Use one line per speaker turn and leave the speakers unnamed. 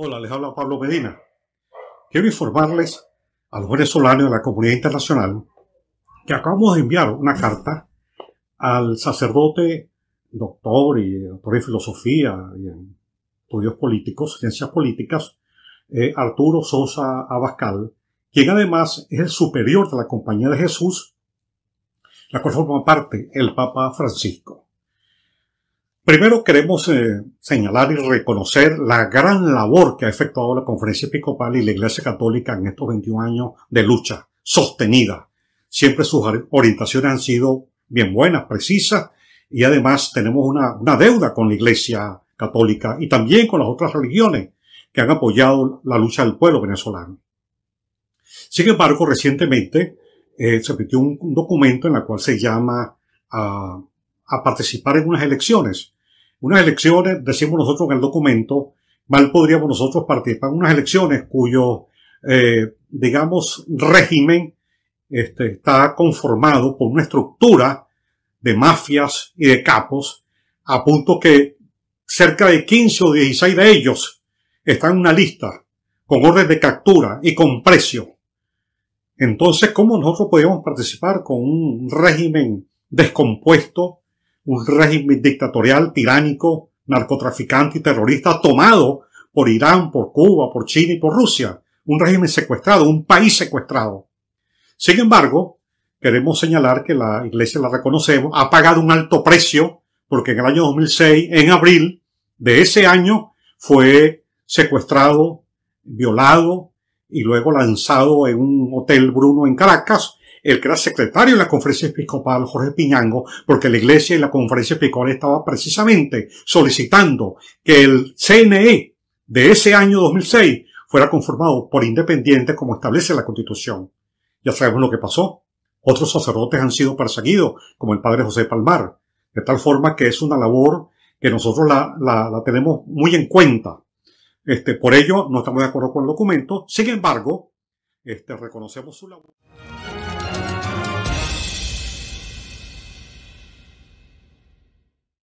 Hola, les habla Pablo Medina. Quiero informarles a los venezolanos de la comunidad internacional que acabamos de enviar una carta al sacerdote doctor y doctor en filosofía y en estudios políticos, ciencias políticas, eh, Arturo Sosa Abascal, quien además es el superior de la Compañía de Jesús, la cual forma parte el Papa Francisco. Primero queremos eh, señalar y reconocer la gran labor que ha efectuado la Conferencia Episcopal y la Iglesia Católica en estos 21 años de lucha sostenida. Siempre sus orientaciones han sido bien buenas, precisas, y además tenemos una, deuda con la Iglesia Católica y también con las otras religiones que han apoyado la lucha del pueblo venezolano. Sin embargo, recientemente eh, se emitió un, documento en el cual se llama a, participar en unas elecciones unas elecciones, decimos nosotros en el documento, mal podríamos nosotros participar en unas elecciones cuyo, eh, digamos, régimen este, está conformado por una estructura de mafias y de capos, a punto que cerca de 15 o 16 de ellos están en una lista con orden de captura y con precio. Entonces, ¿cómo nosotros podríamos participar con un régimen descompuesto un régimen dictatorial, tiránico, narcotraficante y terrorista tomado por Irán, por Cuba, por China y por Rusia. Un régimen secuestrado, un país secuestrado. Sin embargo, queremos señalar que la Iglesia la reconocemos, ha pagado un alto precio porque en el año 2006, en abril de ese año, fue secuestrado, violado y luego lanzado en un hotel Bruno en Caracas el que era secretario de la conferencia episcopal, Jorge Piñango, porque la iglesia y la conferencia episcopal estaba precisamente solicitando que el CNE de ese año 2006 fuera conformado por independientes como establece la constitución. Ya sabemos lo que pasó. Otros sacerdotes han sido perseguidos, como el padre José Palmar, de tal forma que es una labor que nosotros la, la tenemos muy en cuenta. Este, por ello, no estamos de acuerdo con el documento. Sin embargo, este, reconocemos su labor.